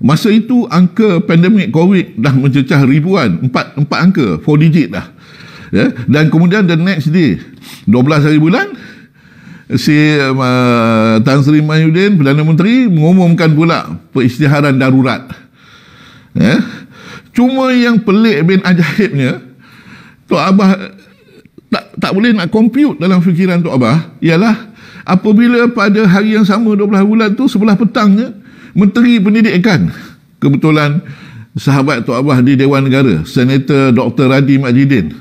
Masa itu angka pandemik COVID dah mencecah ribuan, empat, empat angka, four digit dah. Ya? Dan kemudian the next day, dua belas hari bulan, si uh, Tan Sri Mahyudin, Perdana Menteri, mengumumkan pula peristiharan darurat. Ya? Cuma yang pelik bin ajaibnya, tu Abah tak, tak boleh nak compute dalam fikiran tu Abah, ialah apabila pada hari yang sama 12 bulan tu, sebelah petangnya, Menteri Pendidikan. Kebetulan sahabat Tok Abah di Dewan Negara, Senator Dr. Radi Majidin,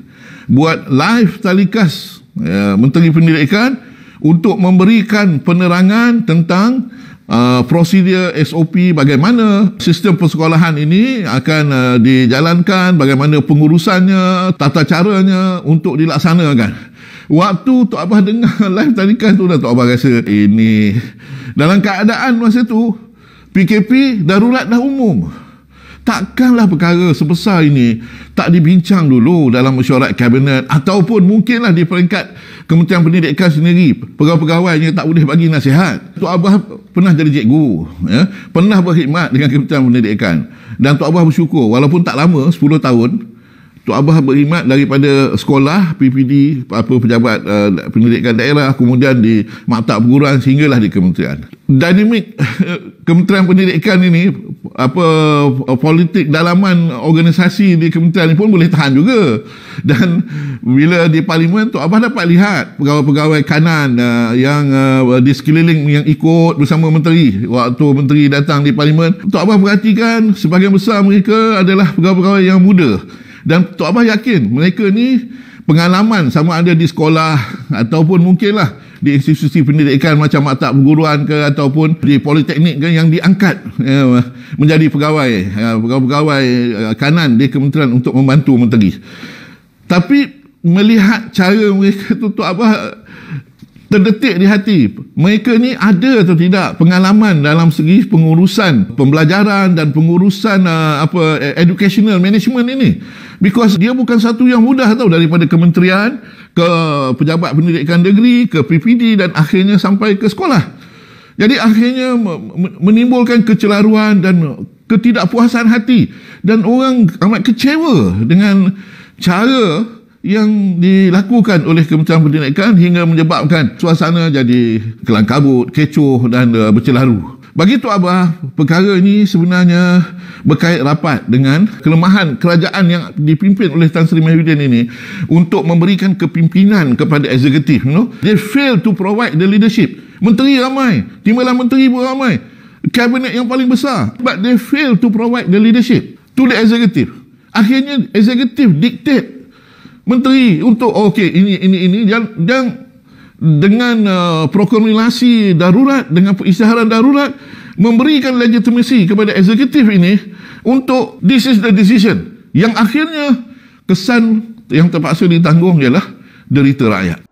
buat live talikas ya, Menteri Pendidikan untuk memberikan penerangan tentang uh, prosedur SOP bagaimana sistem persekolahan ini akan uh, dijalankan, bagaimana pengurusannya, tata caranya untuk dilaksanakan. Waktu tu Abah dengar live talikas tu dah tu Abah rasa ini dalam keadaan masa tu PKP darurat dah umum. Takkanlah perkara sebesar ini tak dibincang dulu dalam mesyuarat kabinet ataupun mungkinlah di peringkat Kementerian Pendidikan sendiri pegawai-pegawainya tak boleh bagi nasihat. Tok Abah pernah jadi cikgu, ya? pernah berkhidmat dengan Kementerian Pendidikan dan Tok Abah bersyukur walaupun tak lama 10 tahun Tok Abah berkhidmat daripada sekolah PPD apa pejabat uh, eh, pendidikan daerah kemudian di maktab perguruan sehinggalah di kementerian dinamik eh, kementerian pendidikan ini apa politik dalaman organisasi di kementerian ini pun boleh tahan juga dan bila di parlimen Tok Abah dapat lihat pegawai-pegawai kanan uh, yang uh, di sekeliling yang ikut bersama menteri waktu menteri datang di parlimen Tok Abah perhatikan sebahagian besar mereka adalah pegawai-pegawai yang muda dan Tok Abah yakin mereka ni pengalaman sama ada di sekolah ataupun mungkinlah di institusi pendidikan macam maktab perguruan ke ataupun di politeknik ke yang diangkat eh, menjadi pegawai eh, pegawai eh, kanan di kementerian untuk membantu menteri. Tapi melihat cara mereka tu Tok Abah terdetik di hati mereka ni ada atau tidak pengalaman dalam segi pengurusan pembelajaran dan pengurusan uh, apa e- educational management ini because dia bukan satu yang mudah tau daripada kementerian ke pejabat pendidikan negeri ke PPD dan akhirnya sampai ke sekolah jadi akhirnya menimbulkan kecelaruan dan ketidakpuasan hati dan orang amat kecewa dengan cara yang dilakukan oleh Kementerian Pendidikan hingga menyebabkan suasana jadi kelang kabut, kecoh dan uh, bercelaru. Bagi Tuan Abah, perkara ini sebenarnya berkait rapat dengan kelemahan kerajaan yang dipimpin oleh Tan Sri Mahyudin ini untuk memberikan kepimpinan kepada eksekutif. You know? They fail to provide the leadership. Menteri ramai, timbalan menteri pun ramai. Kabinet yang paling besar. But they fail to provide the leadership to the executive. Akhirnya, eksekutif dictate menteri untuk oh, okey ini ini ini dan dan dengan uh, proklamasi darurat dengan isytiharan darurat memberikan legitimasi kepada eksekutif ini untuk this is the decision yang akhirnya kesan yang terpaksa ditanggung ialah derita rakyat